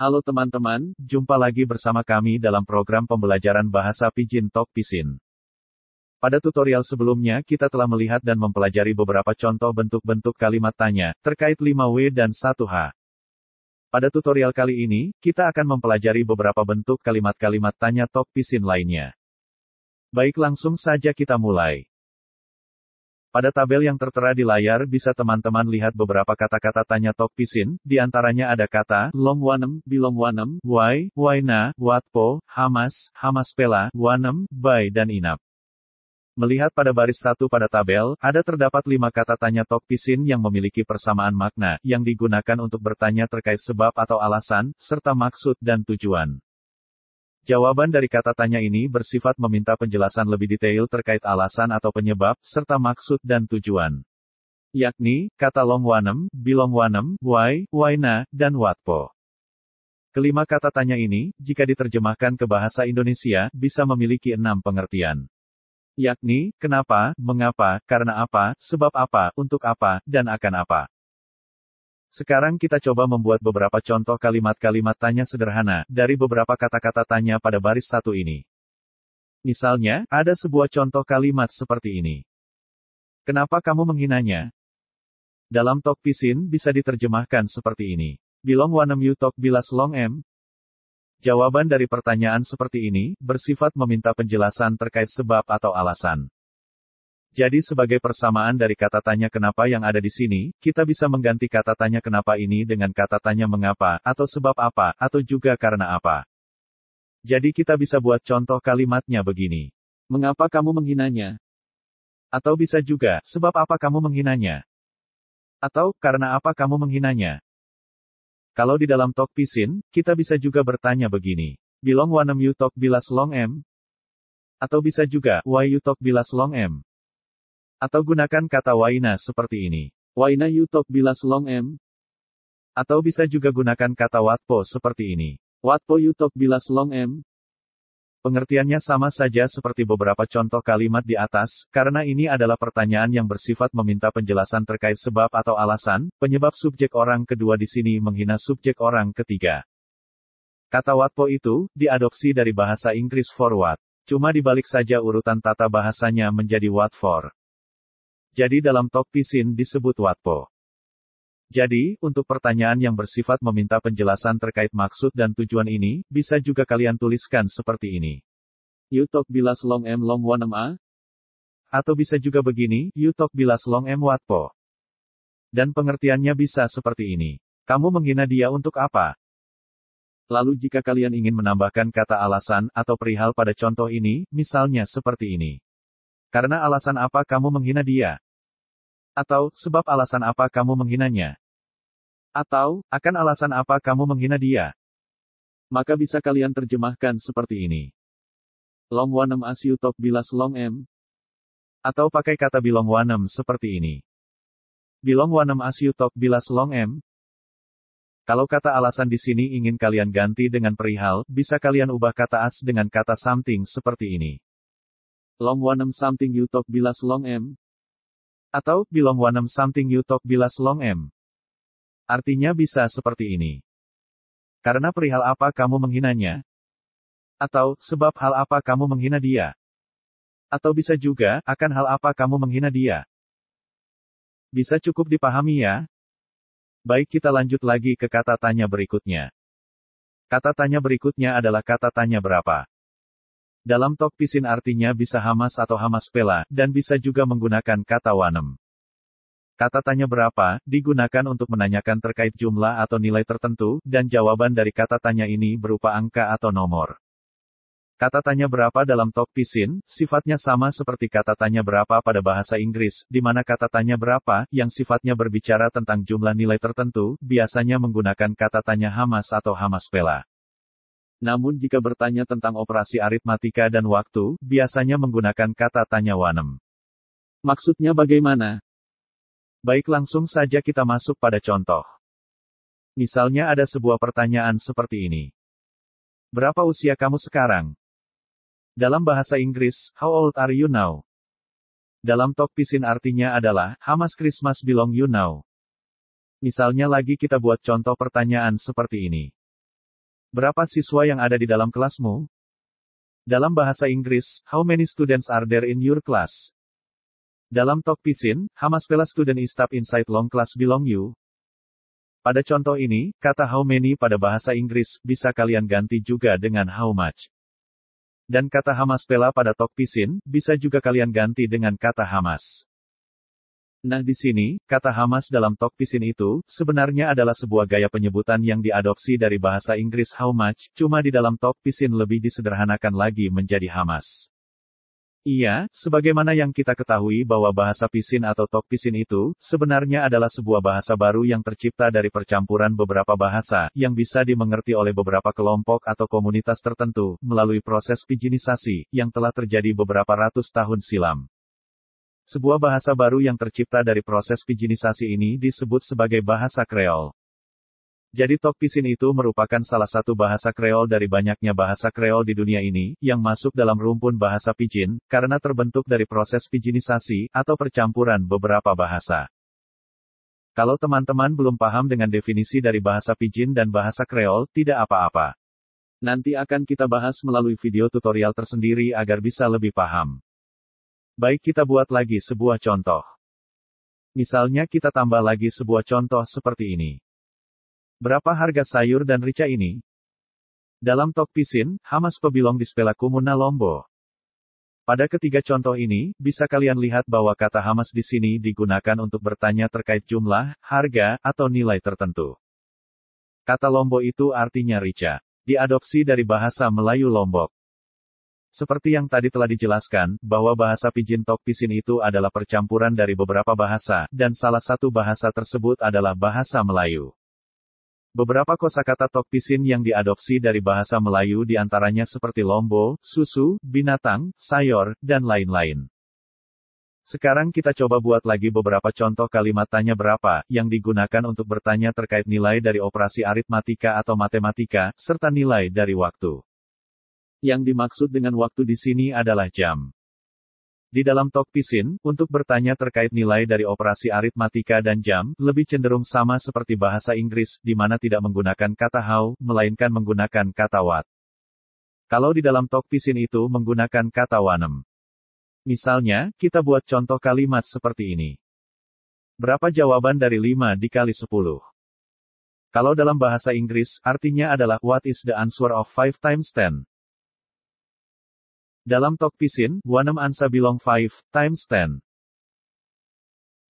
Halo teman-teman, jumpa lagi bersama kami dalam program pembelajaran bahasa Pijin Tok Pisin. Pada tutorial sebelumnya kita telah melihat dan mempelajari beberapa contoh bentuk-bentuk kalimat tanya, terkait 5W dan 1H. Pada tutorial kali ini, kita akan mempelajari beberapa bentuk kalimat-kalimat tanya Tok Pisin lainnya. Baik langsung saja kita mulai. Pada tabel yang tertera di layar bisa teman-teman lihat beberapa kata-kata tanya Pisin, di antaranya ada kata, long Longwanem, Bilongwanem, Wai, Waina, Watpo, Hamas, Hamaspela, Wanem, Bai dan Inap. Melihat pada baris satu pada tabel, ada terdapat lima kata tanya Pisin yang memiliki persamaan makna, yang digunakan untuk bertanya terkait sebab atau alasan, serta maksud dan tujuan. Jawaban dari kata tanya ini bersifat meminta penjelasan lebih detail terkait alasan atau penyebab, serta maksud dan tujuan. Yakni, kata long longwanem, bilongwanem, wai, waina, dan watpo. Kelima kata tanya ini, jika diterjemahkan ke bahasa Indonesia, bisa memiliki enam pengertian. Yakni, kenapa, mengapa, karena apa, sebab apa, untuk apa, dan akan apa. Sekarang kita coba membuat beberapa contoh kalimat-kalimat tanya sederhana, dari beberapa kata-kata tanya pada baris satu ini. Misalnya, ada sebuah contoh kalimat seperti ini. Kenapa kamu menghinanya? Dalam talk pisin bisa diterjemahkan seperti ini. Bilong wanem you talk bilas long em? Jawaban dari pertanyaan seperti ini, bersifat meminta penjelasan terkait sebab atau alasan. Jadi sebagai persamaan dari kata tanya kenapa yang ada di sini, kita bisa mengganti kata tanya kenapa ini dengan kata tanya mengapa, atau sebab apa, atau juga karena apa. Jadi kita bisa buat contoh kalimatnya begini. Mengapa kamu menghinanya? Atau bisa juga, sebab apa kamu menghinanya? Atau, karena apa kamu menghinanya? Kalau di dalam talk pisin, kita bisa juga bertanya begini. Bilong wanem you talk bilas long m? Atau bisa juga, why you talk bilas long m? Atau gunakan kata waina seperti ini. Waina you talk bilas long m? Atau bisa juga gunakan kata watpo seperti ini. Watpo you talk bilas long m? Pengertiannya sama saja seperti beberapa contoh kalimat di atas, karena ini adalah pertanyaan yang bersifat meminta penjelasan terkait sebab atau alasan, penyebab subjek orang kedua di sini menghina subjek orang ketiga. Kata watpo itu, diadopsi dari bahasa Inggris for what. Cuma dibalik saja urutan tata bahasanya menjadi what for. Jadi dalam talk pisin disebut Watpo. Jadi, untuk pertanyaan yang bersifat meminta penjelasan terkait maksud dan tujuan ini, bisa juga kalian tuliskan seperti ini. You talk bilas long m long one m a? Atau bisa juga begini, you talk bilas long m watpo. Dan pengertiannya bisa seperti ini. Kamu menghina dia untuk apa? Lalu jika kalian ingin menambahkan kata alasan atau perihal pada contoh ini, misalnya seperti ini. Karena alasan apa kamu menghina dia? Atau, sebab alasan apa kamu menghinanya? Atau, akan alasan apa kamu menghina dia? Maka bisa kalian terjemahkan seperti ini. Long wanem asyu tok bilas long m. Atau pakai kata bilong wanem seperti ini. Bilong wanem asyu tok bilas long m. Kalau kata alasan di sini ingin kalian ganti dengan perihal, bisa kalian ubah kata as dengan kata something seperti ini long wanem something you talk bilas long m? Atau, bilong wanem something you talk bilas long m? Artinya bisa seperti ini. Karena perihal apa kamu menghinanya? Atau, sebab hal apa kamu menghina dia? Atau bisa juga, akan hal apa kamu menghina dia? Bisa cukup dipahami ya? Baik kita lanjut lagi ke kata tanya berikutnya. Kata tanya berikutnya adalah kata tanya berapa. Dalam Tok Pisin artinya bisa Hamas atau Hamas Pela, dan bisa juga menggunakan kata Wanem. Kata tanya berapa, digunakan untuk menanyakan terkait jumlah atau nilai tertentu, dan jawaban dari kata tanya ini berupa angka atau nomor. Kata tanya berapa dalam Tok Pisin, sifatnya sama seperti kata tanya berapa pada bahasa Inggris, di mana kata tanya berapa, yang sifatnya berbicara tentang jumlah nilai tertentu, biasanya menggunakan kata tanya Hamas atau Hamas Pela. Namun jika bertanya tentang operasi aritmatika dan waktu, biasanya menggunakan kata tanya Wanem. Maksudnya bagaimana? Baik langsung saja kita masuk pada contoh. Misalnya ada sebuah pertanyaan seperti ini. Berapa usia kamu sekarang? Dalam bahasa Inggris, how old are you now? Dalam talk pisin artinya adalah, how much Christmas belong you now? Misalnya lagi kita buat contoh pertanyaan seperti ini. Berapa siswa yang ada di dalam kelasmu? Dalam bahasa Inggris, how many students are there in your class? Dalam talk pisin, Hamaspela student is tap inside long class belong you. Pada contoh ini, kata how many pada bahasa Inggris bisa kalian ganti juga dengan how much. Dan kata hamas Hamaspela pada talk pisin bisa juga kalian ganti dengan kata Hamas. Nah di sini, kata Hamas dalam talk pisin itu, sebenarnya adalah sebuah gaya penyebutan yang diadopsi dari bahasa Inggris how much, cuma di dalam talk pisin lebih disederhanakan lagi menjadi Hamas. Iya, sebagaimana yang kita ketahui bahwa bahasa pisin atau talk pisin itu, sebenarnya adalah sebuah bahasa baru yang tercipta dari percampuran beberapa bahasa, yang bisa dimengerti oleh beberapa kelompok atau komunitas tertentu, melalui proses pijinisasi, yang telah terjadi beberapa ratus tahun silam. Sebuah bahasa baru yang tercipta dari proses pijinisasi ini disebut sebagai bahasa Kreol. Jadi Tok Pisin itu merupakan salah satu bahasa Kreol dari banyaknya bahasa Kreol di dunia ini, yang masuk dalam rumpun bahasa Pijin, karena terbentuk dari proses pijinisasi, atau percampuran beberapa bahasa. Kalau teman-teman belum paham dengan definisi dari bahasa Pijin dan bahasa Kreol, tidak apa-apa. Nanti akan kita bahas melalui video tutorial tersendiri agar bisa lebih paham. Baik kita buat lagi sebuah contoh. Misalnya kita tambah lagi sebuah contoh seperti ini. Berapa harga sayur dan rica ini? Dalam Tok Pisin, Hamas Pebilong di Spela Kumuna Lombo. Pada ketiga contoh ini, bisa kalian lihat bahwa kata Hamas di sini digunakan untuk bertanya terkait jumlah, harga, atau nilai tertentu. Kata Lombo itu artinya rica. Diadopsi dari bahasa Melayu Lombok. Seperti yang tadi telah dijelaskan, bahwa bahasa Pijin Tok Pisin itu adalah percampuran dari beberapa bahasa, dan salah satu bahasa tersebut adalah bahasa Melayu. Beberapa kosakata Tok Pisin yang diadopsi dari bahasa Melayu diantaranya seperti lombo, susu, binatang, sayur, dan lain-lain. Sekarang kita coba buat lagi beberapa contoh kalimat tanya berapa, yang digunakan untuk bertanya terkait nilai dari operasi aritmatika atau matematika, serta nilai dari waktu. Yang dimaksud dengan waktu di sini adalah jam. Di dalam Tok pisin, untuk bertanya terkait nilai dari operasi aritmatika dan jam, lebih cenderung sama seperti bahasa Inggris, di mana tidak menggunakan kata how, melainkan menggunakan kata what. Kalau di dalam Tok pisin itu menggunakan kata wanem. Misalnya, kita buat contoh kalimat seperti ini. Berapa jawaban dari 5 dikali 10? Kalau dalam bahasa Inggris, artinya adalah what is the answer of 5 times 10? Dalam Talk Pisin, Wanam Ansa bilong 5, times 10.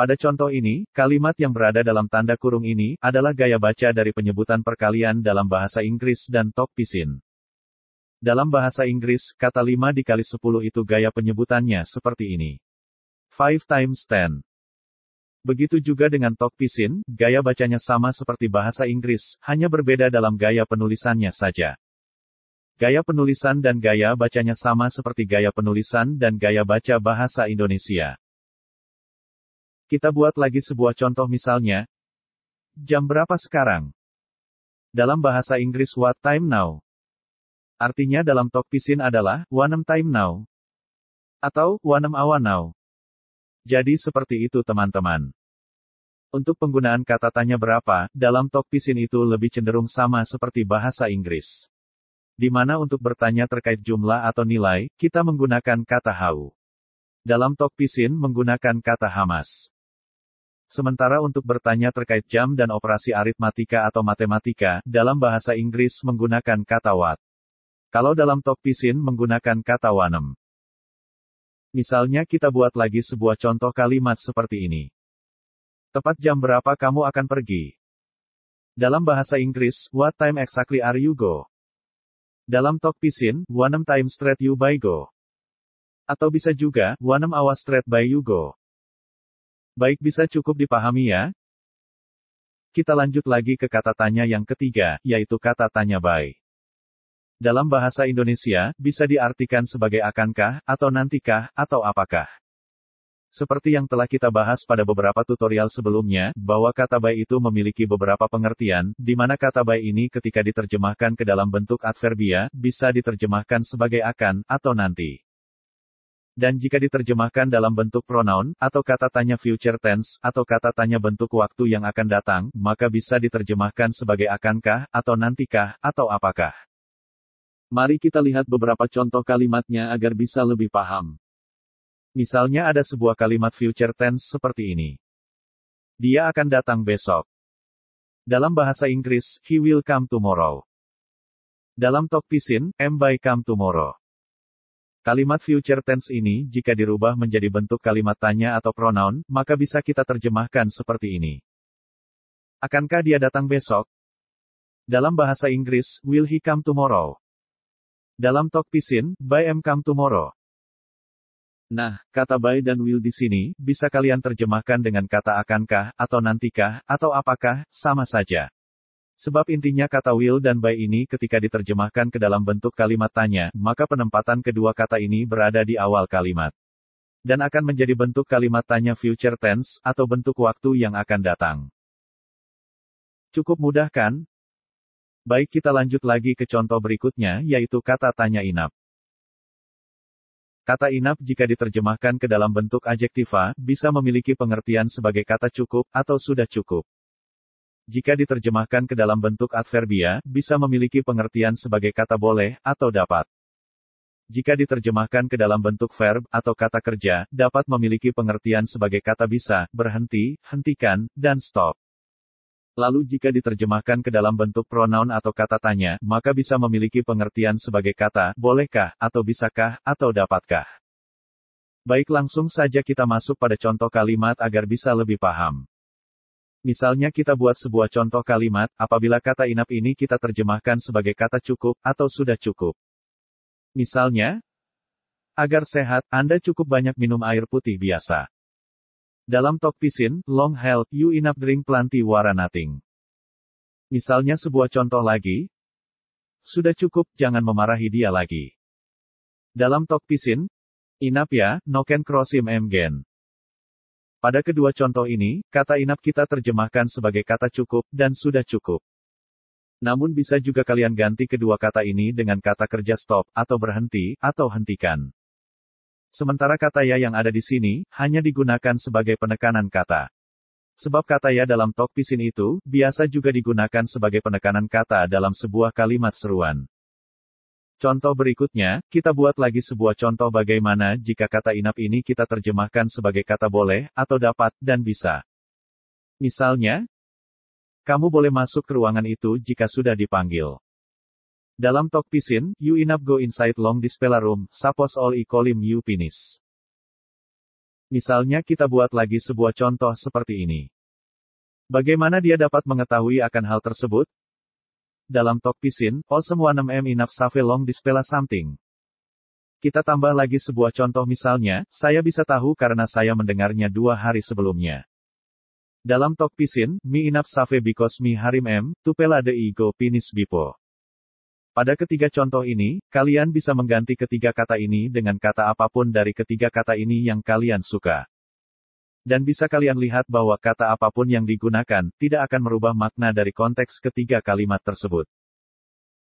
Pada contoh ini, kalimat yang berada dalam tanda kurung ini adalah gaya baca dari penyebutan perkalian dalam bahasa Inggris dan Talk Pisin. Dalam bahasa Inggris, kata 5 dikali 10 itu gaya penyebutannya seperti ini. 5 times 10. Begitu juga dengan Talk Pisin, gaya bacanya sama seperti bahasa Inggris, hanya berbeda dalam gaya penulisannya saja. Gaya penulisan dan gaya bacanya sama seperti gaya penulisan dan gaya baca bahasa Indonesia. Kita buat lagi sebuah contoh misalnya. Jam berapa sekarang? Dalam bahasa Inggris what time now? Artinya dalam talk pisin adalah, One time now? Atau, One hour now? Jadi seperti itu teman-teman. Untuk penggunaan kata tanya berapa, dalam talk pisin itu lebih cenderung sama seperti bahasa Inggris di mana untuk bertanya terkait jumlah atau nilai, kita menggunakan kata hau. Dalam Tokpisin menggunakan kata Hamas. Sementara untuk bertanya terkait jam dan operasi aritmatika atau matematika, dalam bahasa Inggris menggunakan kata wat. Kalau dalam Tokpisin menggunakan kata wanem. Misalnya kita buat lagi sebuah contoh kalimat seperti ini. Tepat jam berapa kamu akan pergi? Dalam bahasa Inggris, what time exactly are you go? Dalam Talk Pisin, Wanam Time Straight You By Go. Atau bisa juga, Wanam Awas Straight By You Go. Baik bisa cukup dipahami ya? Kita lanjut lagi ke kata tanya yang ketiga, yaitu kata tanya by. Dalam bahasa Indonesia, bisa diartikan sebagai akankah, atau nantikah, atau apakah. Seperti yang telah kita bahas pada beberapa tutorial sebelumnya, bahwa kata by itu memiliki beberapa pengertian, di mana kata by ini ketika diterjemahkan ke dalam bentuk adverbia, bisa diterjemahkan sebagai akan, atau nanti. Dan jika diterjemahkan dalam bentuk pronoun, atau kata tanya future tense, atau kata tanya bentuk waktu yang akan datang, maka bisa diterjemahkan sebagai akankah, atau nantikah, atau apakah. Mari kita lihat beberapa contoh kalimatnya agar bisa lebih paham. Misalnya ada sebuah kalimat future tense seperti ini. Dia akan datang besok. Dalam bahasa Inggris, he will come tomorrow. Dalam talk pisin, M by come tomorrow. Kalimat future tense ini jika dirubah menjadi bentuk kalimat tanya atau pronoun, maka bisa kita terjemahkan seperti ini. Akankah dia datang besok? Dalam bahasa Inggris, will he come tomorrow? Dalam talk pisin, by M come tomorrow. Nah, kata by dan will di sini, bisa kalian terjemahkan dengan kata akankah, atau nantikah, atau apakah, sama saja. Sebab intinya kata will dan by ini ketika diterjemahkan ke dalam bentuk kalimat tanya, maka penempatan kedua kata ini berada di awal kalimat. Dan akan menjadi bentuk kalimat tanya future tense, atau bentuk waktu yang akan datang. Cukup mudah kan? Baik kita lanjut lagi ke contoh berikutnya, yaitu kata tanya inap. Kata inap jika diterjemahkan ke dalam bentuk adjektiva, bisa memiliki pengertian sebagai kata cukup, atau sudah cukup. Jika diterjemahkan ke dalam bentuk adverbia, bisa memiliki pengertian sebagai kata boleh, atau dapat. Jika diterjemahkan ke dalam bentuk verb, atau kata kerja, dapat memiliki pengertian sebagai kata bisa, berhenti, hentikan, dan stop. Lalu jika diterjemahkan ke dalam bentuk pronoun atau kata tanya, maka bisa memiliki pengertian sebagai kata, bolehkah, atau bisakah, atau dapatkah. Baik langsung saja kita masuk pada contoh kalimat agar bisa lebih paham. Misalnya kita buat sebuah contoh kalimat, apabila kata inap ini kita terjemahkan sebagai kata cukup, atau sudah cukup. Misalnya, agar sehat, Anda cukup banyak minum air putih biasa. Dalam tok pisin, long hell, you enough drink plenty wara nothing. Misalnya sebuah contoh lagi, sudah cukup, jangan memarahi dia lagi. Dalam tok pisin, inap ya, no can cross him again. Pada kedua contoh ini, kata inap kita terjemahkan sebagai kata cukup, dan sudah cukup. Namun bisa juga kalian ganti kedua kata ini dengan kata kerja stop, atau berhenti, atau hentikan. Sementara kata ya yang ada di sini, hanya digunakan sebagai penekanan kata. Sebab kata ya dalam talk pisin itu, biasa juga digunakan sebagai penekanan kata dalam sebuah kalimat seruan. Contoh berikutnya, kita buat lagi sebuah contoh bagaimana jika kata inap ini kita terjemahkan sebagai kata boleh, atau dapat, dan bisa. Misalnya, kamu boleh masuk ke ruangan itu jika sudah dipanggil. Dalam talk pisin, you enough go inside long dispeller room, suppose all i column you finish. Misalnya kita buat lagi sebuah contoh seperti ini. Bagaimana dia dapat mengetahui akan hal tersebut? Dalam talk pisin, all semua 6M enough save long dispela something. Kita tambah lagi sebuah contoh misalnya, saya bisa tahu karena saya mendengarnya dua hari sebelumnya. Dalam talk pisin, me enough save because me harim M, tupela de ego finish before. Pada ketiga contoh ini, kalian bisa mengganti ketiga kata ini dengan kata apapun dari ketiga kata ini yang kalian suka. Dan bisa kalian lihat bahwa kata apapun yang digunakan tidak akan merubah makna dari konteks ketiga kalimat tersebut.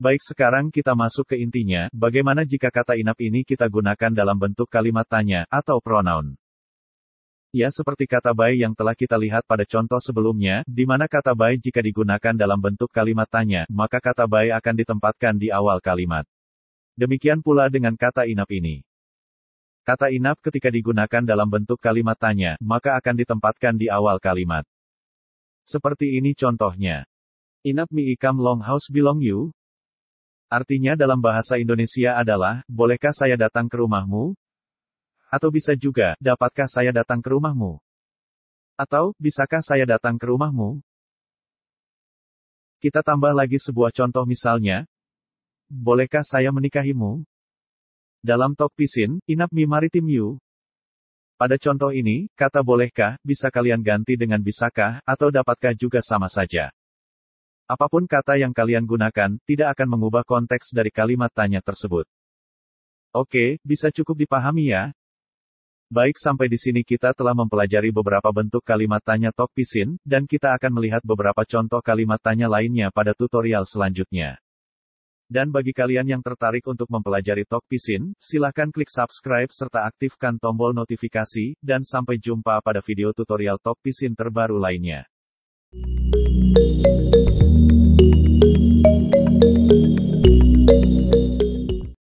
Baik, sekarang kita masuk ke intinya: bagaimana jika kata inap ini kita gunakan dalam bentuk kalimat tanya atau pronoun? Ya seperti kata by yang telah kita lihat pada contoh sebelumnya, di mana kata by jika digunakan dalam bentuk kalimat tanya, maka kata by akan ditempatkan di awal kalimat. Demikian pula dengan kata inap ini. Kata inap ketika digunakan dalam bentuk kalimat tanya, maka akan ditempatkan di awal kalimat. Seperti ini contohnya. Inap mi ikam long house belong you? Artinya dalam bahasa Indonesia adalah, bolehkah saya datang ke rumahmu? Atau bisa juga, dapatkah saya datang ke rumahmu? Atau, bisakah saya datang ke rumahmu? Kita tambah lagi sebuah contoh misalnya. Bolehkah saya menikahimu? Dalam Talk Pisin, Inap Mi Maritim Yu. Pada contoh ini, kata bolehkah, bisa kalian ganti dengan bisakah, atau dapatkah juga sama saja. Apapun kata yang kalian gunakan, tidak akan mengubah konteks dari kalimat tanya tersebut. Oke, bisa cukup dipahami ya? Baik sampai di sini kita telah mempelajari beberapa bentuk kalimat tanya Tok pisin, dan kita akan melihat beberapa contoh kalimat tanya lainnya pada tutorial selanjutnya. Dan bagi kalian yang tertarik untuk mempelajari Tok pisin, silahkan klik subscribe serta aktifkan tombol notifikasi, dan sampai jumpa pada video tutorial Tok pisin terbaru lainnya.